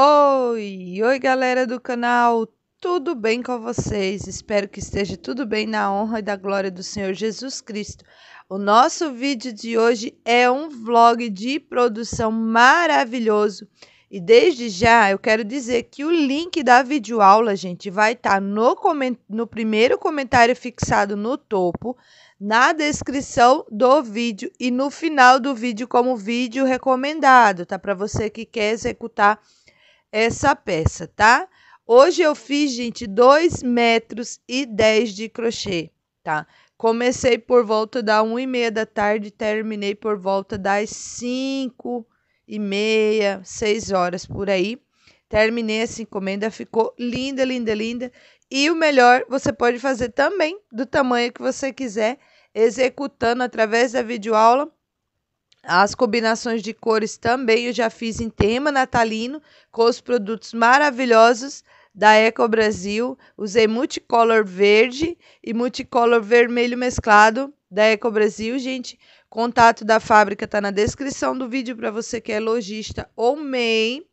Oi, oi galera do canal, tudo bem com vocês? Espero que esteja tudo bem na honra e da glória do Senhor Jesus Cristo. O nosso vídeo de hoje é um vlog de produção maravilhoso. E desde já eu quero dizer que o link da videoaula, gente, vai estar tá no, no primeiro comentário fixado no topo, na descrição do vídeo e no final do vídeo como vídeo recomendado, tá? Para você que quer executar essa peça, tá? Hoje eu fiz, gente, 2 metros e 10 de crochê, tá? Comecei por volta da 1 e meia da tarde, terminei por volta das 5 e meia, 6 horas por aí. Terminei essa assim, encomenda, ficou linda, linda, linda. E o melhor, você pode fazer também do tamanho que você quiser, executando através da videoaula as combinações de cores também eu já fiz em tema natalino, com os produtos maravilhosos da Eco Brasil. Usei multicolor verde e multicolor vermelho mesclado da Eco Brasil, gente. Contato da fábrica está na descrição do vídeo para você que é lojista ou MEI.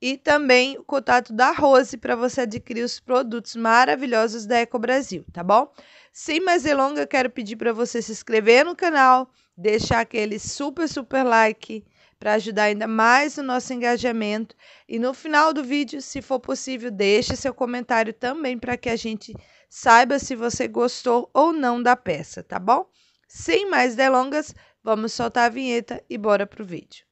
E também o contato da Rose para você adquirir os produtos maravilhosos da Eco Brasil, tá bom? Sem mais delongas, quero pedir para você se inscrever no canal, deixar aquele super, super like para ajudar ainda mais o nosso engajamento. E no final do vídeo, se for possível, deixe seu comentário também para que a gente saiba se você gostou ou não da peça, tá bom? Sem mais delongas, vamos soltar a vinheta e bora pro vídeo.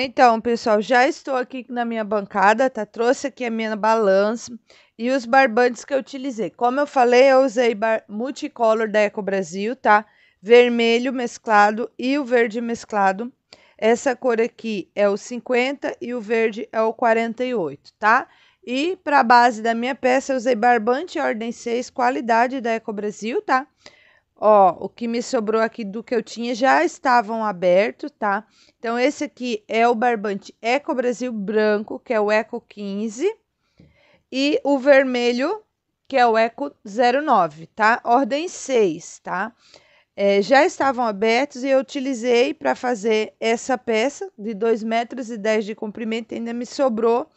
Então, pessoal, já estou aqui na minha bancada, tá? Trouxe aqui a minha balança e os barbantes que eu utilizei. Como eu falei, eu usei multicolor da Eco Brasil, tá? Vermelho mesclado e o verde mesclado. Essa cor aqui é o 50 e o verde é o 48, tá? E para a base da minha peça, eu usei barbante ordem 6, qualidade da Eco Brasil, tá? Ó, o que me sobrou aqui do que eu tinha já estavam abertos, tá? Então, esse aqui é o barbante Eco Brasil branco, que é o Eco 15. E o vermelho, que é o Eco 09, tá? Ordem 6, tá? É, já estavam abertos e eu utilizei para fazer essa peça de 2,10 metros e de comprimento. Ainda me sobrou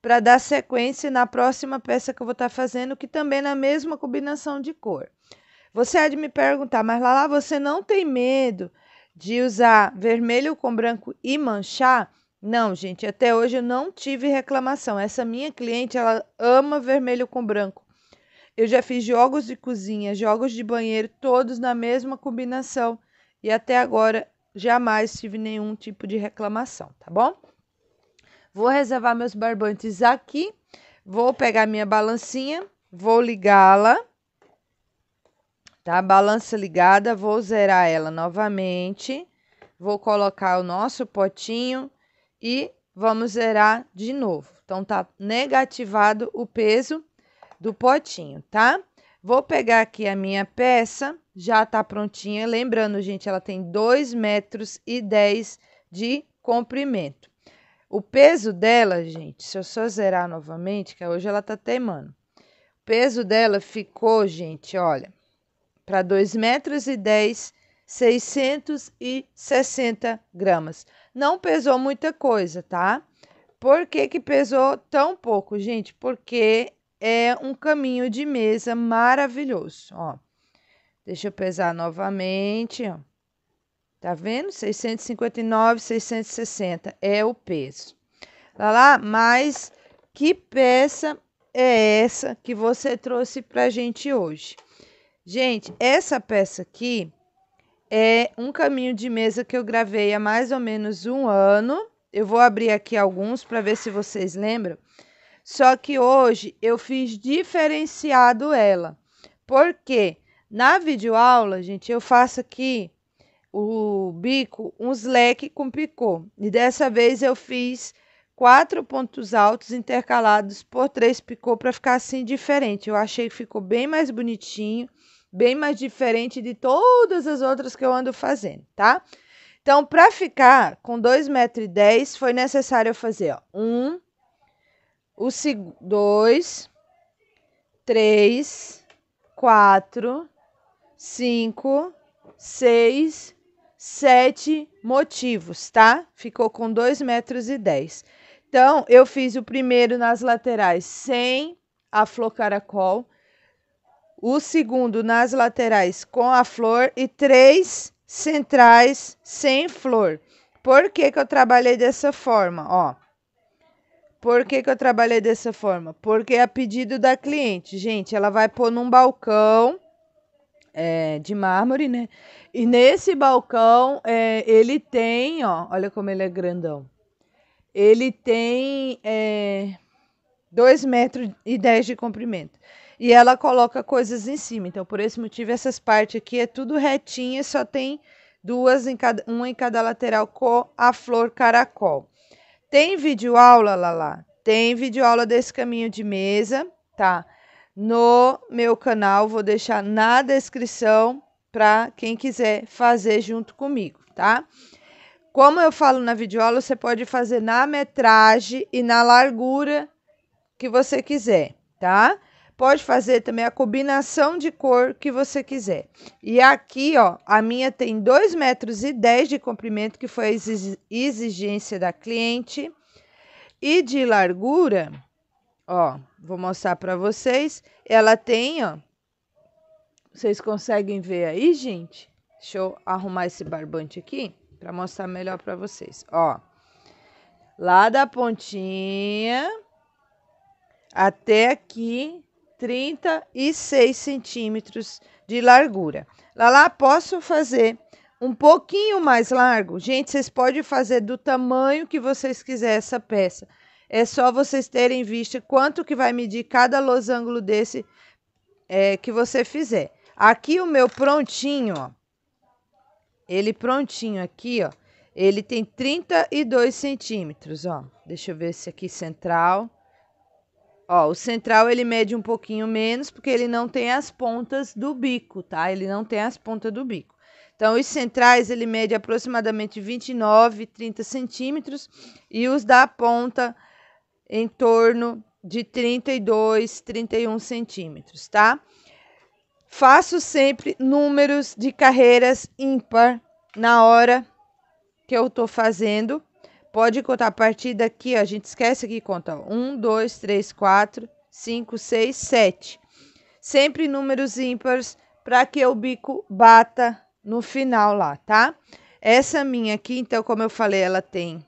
para dar sequência na próxima peça que eu vou estar tá fazendo, que também é na mesma combinação de cor. Você há de me perguntar, mas lá você não tem medo de usar vermelho com branco e manchar? Não, gente, até hoje eu não tive reclamação. Essa minha cliente, ela ama vermelho com branco. Eu já fiz jogos de cozinha, jogos de banheiro, todos na mesma combinação. E até agora jamais tive nenhum tipo de reclamação, tá bom? Vou reservar meus barbantes aqui, vou pegar minha balancinha, vou ligá-la tá? Balança ligada, vou zerar ela novamente, vou colocar o nosso potinho e vamos zerar de novo. Então, tá negativado o peso do potinho, tá? Vou pegar aqui a minha peça, já tá prontinha. Lembrando, gente, ela tem 2,10 metros e dez de comprimento. O peso dela, gente, se eu só zerar novamente, que hoje ela tá teimando. O peso dela ficou, gente, olha, para 2,10 metros e 660 gramas. Não pesou muita coisa, tá? Por que, que pesou tão pouco, gente? Porque é um caminho de mesa maravilhoso, ó. Deixa eu pesar novamente, ó. Tá vendo? 659, 660 é o peso. Lá lá, mas que peça é essa que você trouxe pra gente hoje? Gente, essa peça aqui é um caminho de mesa que eu gravei há mais ou menos um ano. Eu vou abrir aqui alguns para ver se vocês lembram. Só que hoje eu fiz diferenciado ela. porque Na videoaula, gente, eu faço aqui o bico, uns leque com picô. E dessa vez eu fiz quatro pontos altos intercalados por três picô para ficar assim diferente. Eu achei que ficou bem mais bonitinho bem mais diferente de todas as outras que eu ando fazendo, tá? Então, para ficar com 2,10m, foi necessário fazer, ó, 1, um, o 2, 3, 4, 5, 6, 7 motivos, tá? Ficou com 2,10 metros. Então, eu fiz o primeiro nas laterais sem a flor caracol o segundo nas laterais com a flor e três centrais sem flor. Por que, que eu trabalhei dessa forma? Ó. Por que, que eu trabalhei dessa forma? Porque a pedido da cliente, gente, ela vai pôr num balcão é, de mármore, né? E nesse balcão é, ele tem, ó, olha como ele é grandão. Ele tem é, 2 metros e dez de comprimento e ela coloca coisas em cima. Então, por esse motivo, essas partes aqui é tudo retinha, só tem duas em cada, uma em cada lateral com a flor caracol. Tem vídeo aula, lá, Tem vídeo aula desse caminho de mesa, tá? No meu canal, vou deixar na descrição para quem quiser fazer junto comigo, tá? Como eu falo na videoaula, você pode fazer na metragem e na largura que você quiser, tá? Pode fazer também a combinação de cor que você quiser. E aqui, ó, a minha tem 2,10 metros e dez de comprimento, que foi a exigência da cliente. E de largura, ó, vou mostrar para vocês. Ela tem, ó, vocês conseguem ver aí, gente? Deixa eu arrumar esse barbante aqui para mostrar melhor para vocês. Ó, lá da pontinha até aqui 36 centímetros de largura. Lá, lá posso fazer um pouquinho mais largo? Gente, vocês podem fazer do tamanho que vocês quiserem essa peça. É só vocês terem visto quanto que vai medir cada losango desse é, que você fizer. Aqui o meu prontinho, ó. Ele prontinho aqui, ó. Ele tem 32 centímetros, ó. Deixa eu ver esse aqui central. Ó, o central ele mede um pouquinho menos porque ele não tem as pontas do bico, tá? Ele não tem as pontas do bico. Então, os centrais ele mede aproximadamente 29, 30 centímetros e os da ponta em torno de 32, 31 centímetros, tá? Faço sempre números de carreiras ímpar na hora que eu tô fazendo Pode contar a partir daqui, a gente esquece que conta. um, dois, três, quatro, cinco, seis, sete. Sempre números ímpares para que o bico bata no final lá, tá? Essa minha aqui, então, como eu falei, ela tem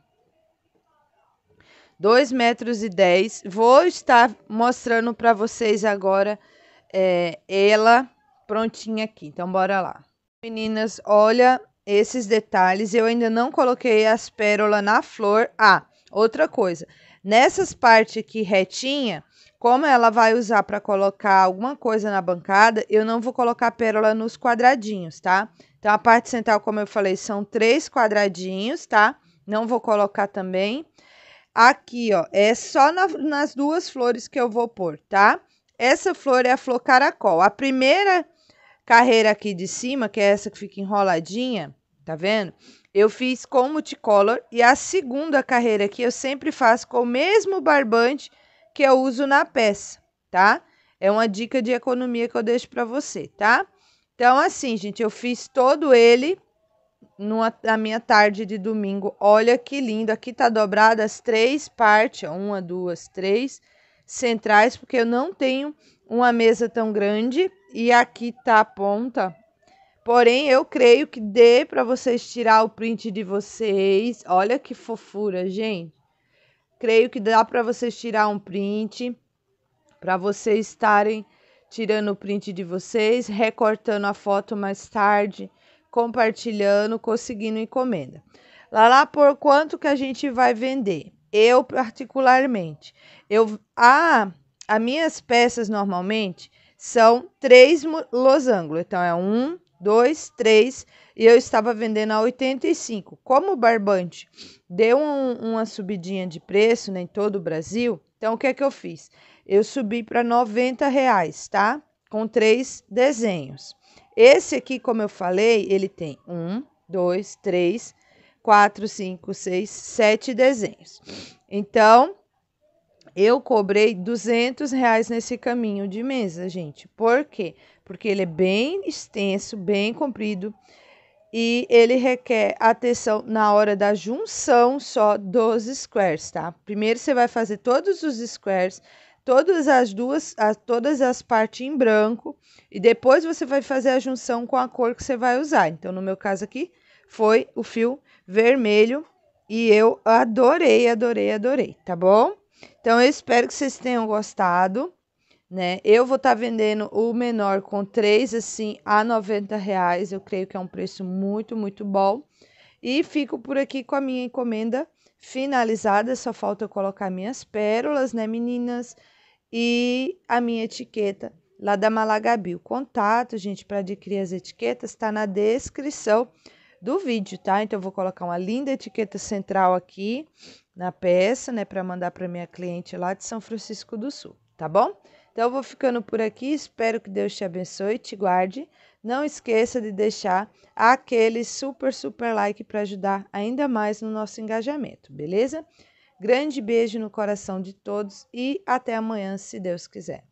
dois metros e dez. Vou estar mostrando para vocês agora é, ela prontinha aqui. Então, bora lá. Meninas, olha esses detalhes. Eu ainda não coloquei as pérolas na flor. Ah, outra coisa. Nessas partes aqui retinha, como ela vai usar para colocar alguma coisa na bancada, eu não vou colocar pérola nos quadradinhos, tá? Então, a parte central, como eu falei, são três quadradinhos, tá? Não vou colocar também. Aqui, ó, é só na, nas duas flores que eu vou pôr, tá? Essa flor é a flor caracol. A primeira carreira aqui de cima, que é essa que fica enroladinha, Tá vendo? Eu fiz com multicolor e a segunda carreira aqui eu sempre faço com o mesmo barbante que eu uso na peça, tá? É uma dica de economia que eu deixo para você, tá? Então, assim, gente, eu fiz todo ele numa, na minha tarde de domingo. Olha que lindo. Aqui tá dobrado as três partes, ó, uma, duas, três centrais, porque eu não tenho uma mesa tão grande. E aqui tá a ponta, Porém, eu creio que dê para vocês tirar o print de vocês. Olha que fofura, gente. Creio que dá para vocês tirar um print para vocês estarem tirando o print de vocês, recortando a foto mais tarde, compartilhando, conseguindo encomenda. Lá lá por quanto que a gente vai vender? Eu particularmente, eu a as minhas peças normalmente são três losangos Então é um, 2, 3 e eu estava vendendo a 85. Como o barbante deu um, uma subidinha de preço né, em todo o Brasil, então o que é que eu fiz? Eu subi para 90 reais, tá? Com três desenhos. Esse aqui, como eu falei, ele tem um, dois, três, quatro, cinco, seis, sete desenhos. Então, eu cobrei 200 reais nesse caminho de mesa, gente. Por quê? Porque ele é bem extenso, bem comprido e ele requer atenção na hora da junção só dos squares, tá? Primeiro você vai fazer todos os squares, todas as duas, todas as partes em branco e depois você vai fazer a junção com a cor que você vai usar. Então, no meu caso aqui, foi o fio vermelho e eu adorei, adorei, adorei, tá bom? Então eu espero que vocês tenham gostado, né? Eu vou estar tá vendendo o menor com três assim a 90 reais. Eu creio que é um preço muito, muito bom. E fico por aqui com a minha encomenda finalizada. Só falta eu colocar minhas pérolas, né, meninas? E a minha etiqueta lá da Malagabi. O contato, gente, para adquirir as etiquetas está na descrição do vídeo, tá? Então eu vou colocar uma linda etiqueta central aqui na peça, né, para mandar para minha cliente lá de São Francisco do Sul, tá bom? Então eu vou ficando por aqui, espero que Deus te abençoe, te guarde. Não esqueça de deixar aquele super super like para ajudar ainda mais no nosso engajamento, beleza? Grande beijo no coração de todos e até amanhã, se Deus quiser.